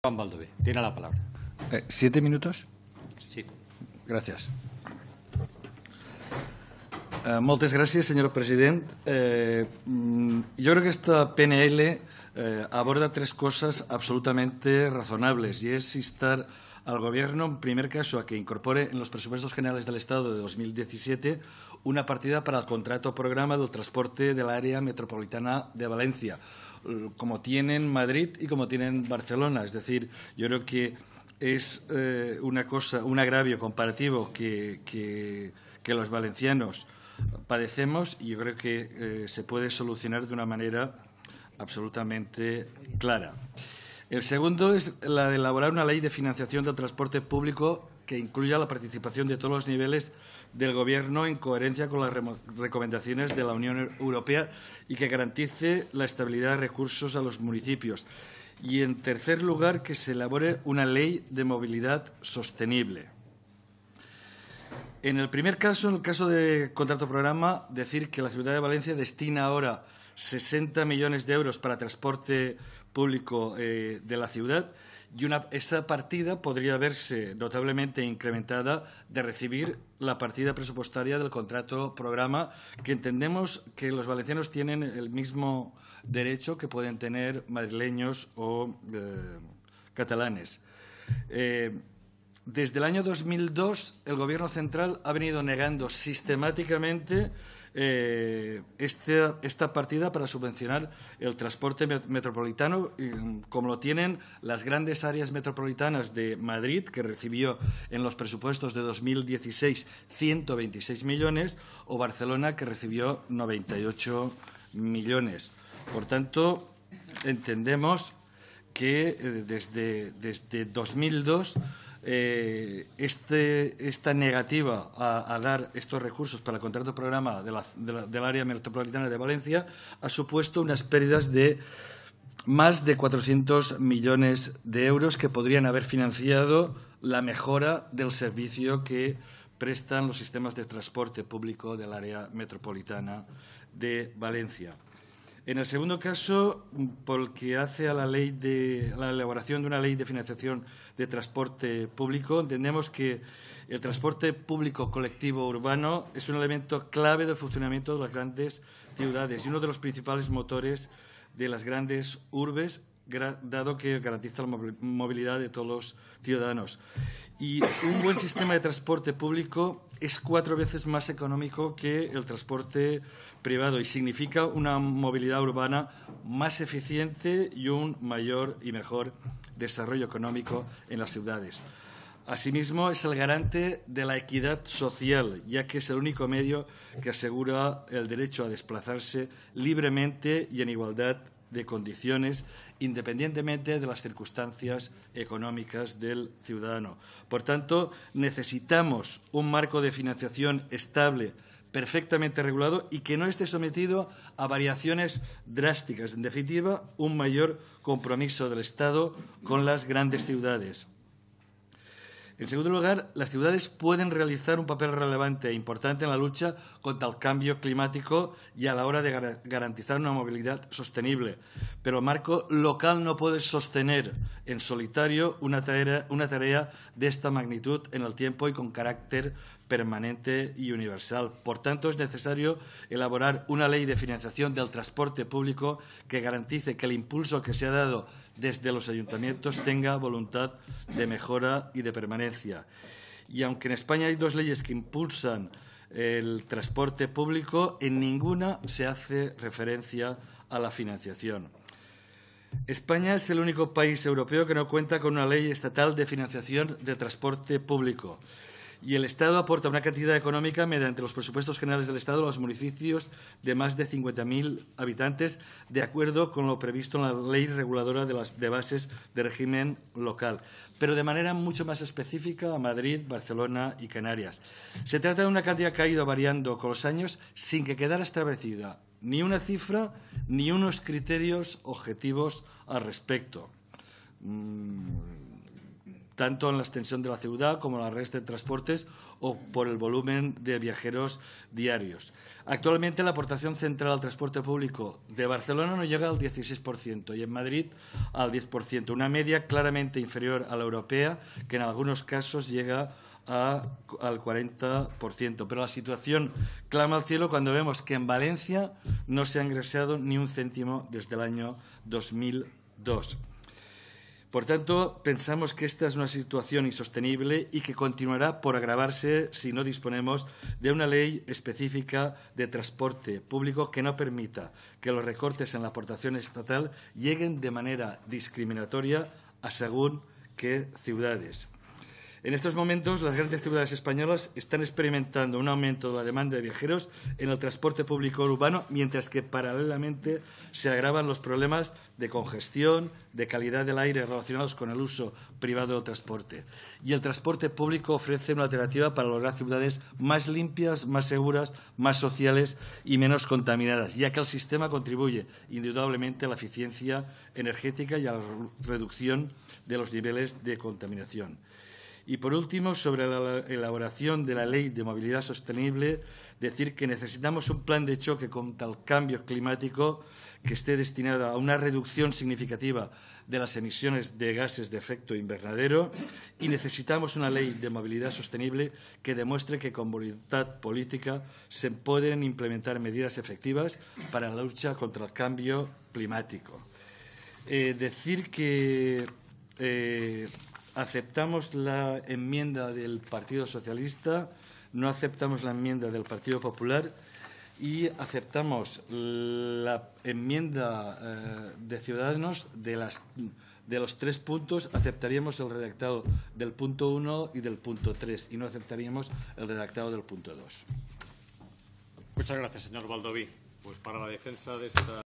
Juan Baldové, tiene la palabra. Eh, ¿Siete minutos? Sí. Gracias. Eh, gracias, señor presidente. Eh, yo mm, creo que esta PNL eh, aborda tres cosas absolutamente razonables y es instar al Gobierno, en primer caso, a que incorpore en los presupuestos generales del Estado de 2017 una partida para el contrato programa del transporte del área metropolitana de Valencia, eh, como tienen Madrid y como tienen Barcelona. Es decir, yo creo que es eh, una cosa, un agravio comparativo que, que, los valencianos padecemos y yo creo que eh, se puede solucionar de una manera absolutamente clara. El segundo es la de elaborar una ley de financiación del transporte público que incluya la participación de todos los niveles del Gobierno en coherencia con las recomendaciones de la Unión Europea y que garantice la estabilidad de recursos a los municipios. Y, en tercer lugar, que se elabore una ley de movilidad sostenible. En el primer caso, en el caso de contrato programa, decir que la ciudad de Valencia destina ahora 60 millones de euros para transporte público eh, de la ciudad y esa partida podría verse notablemente incrementada de recibir la partida presupuestaria del contrato programa, que entendemos que los valencianos tienen el mismo derecho que pueden tener madrileños o eh, catalanes. Eh, desde el año 2002, el Gobierno central ha venido negando sistemáticamente eh, este, esta partida para subvencionar el transporte metropolitano, mm, como lo tienen las grandes áreas metropolitanas de Madrid, que recibió en los presupuestos de 2016 126 millones, o Barcelona, que recibió 98 millones. Por tanto, entendemos que eh, desde, desde 2002 eh, este, esta negativa a, dar estos recursos para el contrato programa de la, del área metropolitana de Valencia ha supuesto unas pérdidas de más de 400 millones de euros que podrían haber financiado la mejora del servicio que prestan los sistemas de transporte público del área metropolitana de Valencia. En el segundo caso, porque hace a la, ley de, a la elaboración de una ley de financiación de transporte público, entendemos que el transporte público colectivo urbano es un elemento clave del funcionamiento de las grandes ciudades y uno de los principales motores de las grandes urbes dado que garantiza la movilidad de todos los ciudadanos. Y un buen sistema de transporte público es cuatro veces más económico que el transporte privado y significa una movilidad urbana más eficiente y un mayor y mejor desarrollo económico en las ciudades. Asimismo, es el garante de la equidad social, ya que es el único medio que asegura el derecho a desplazarse libremente y en igualdad de condiciones independientemente de las circunstancias económicas del ciudadano. Por tanto, necesitamos un marco de financiación estable, perfectamente regulado y que no esté sometido a variaciones drásticas. En definitiva, un mayor compromiso del Estado con las grandes ciudades. En segundo lugar, las ciudades pueden realizar un papel relevante e importante en la lucha contra el cambio climático y a la hora de garantizar una movilidad sostenible. Pero el marco local no puede sostener en solitario una tarea, una tarea de esta magnitud en el tiempo y con carácter permanente y universal. Por tanto, es necesario elaborar una ley de financiación del transporte público que garantice que el impulso que se ha dado desde los ayuntamientos tenga voluntad de mejora y de permanencia. Y aunque en España hay dos leyes que impulsan el transporte público, en ninguna se hace referencia a la financiación. España es el único país europeo que no cuenta con una ley estatal de financiación del transporte público y el Estado aporta una cantidad económica mediante los presupuestos generales del Estado a los municipios de más de 50.000 habitantes, de acuerdo con lo previsto en la Ley Reguladora de, Bases de Régimen Local, pero de manera mucho más específica a Madrid, Barcelona y Canarias. Se trata de una cantidad que ha ido variando con los años sin que quedara establecida ni una cifra ni unos criterios objetivos al respecto. Mm tanto en la extensión de la ciudad como en la red de transportes o por el volumen de viajeros diarios. Actualmente la aportación central al transporte público de Barcelona no llega al 16% y en Madrid al 10%, una media claramente inferior a la europea que en algunos casos llega al 40%. Pero la situación clama al cielo cuando vemos que en Valencia no se ha ingresado ni un céntimo desde el año 2002. Por tanto, pensamos que esta es una situación insostenible y que continuará por agravarse si no disponemos de una ley específica de transporte público que no permita que los recortes en la aportación estatal lleguen de manera discriminatoria a según qué ciudades. En estos momentos, las grandes ciudades españolas están experimentando un aumento de la demanda de viajeros en el transporte público urbano, mientras que paralelamente se agravan los problemas de congestión, de calidad del aire relacionados con el uso privado del transporte. Y el transporte público ofrece una alternativa para lograr ciudades más limpias, más seguras, más sociales y menos contaminadas, ya que el sistema contribuye indudablemente a la eficiencia energética y a la reducción de los niveles de contaminación. Y por último, sobre la elaboración de la Ley de Movilidad Sostenible, decir que necesitamos un plan de choque contra el cambio climático que esté destinado a una reducción significativa de las emisiones de gases de efecto invernadero y necesitamos una ley de movilidad sostenible que demuestre que con voluntad política se pueden implementar medidas efectivas para la lucha contra el cambio climático. Eh, decir que eh, aceptamos la enmienda del Partido Socialista, no aceptamos la enmienda del Partido Popular y aceptamos la enmienda eh, de Ciudadanos de, los tres puntos, aceptaríamos el redactado del punto 1 y del punto 3 y no aceptaríamos el redactado del punto 2. Muchas gracias, señor Baldoví. Pues para la defensa de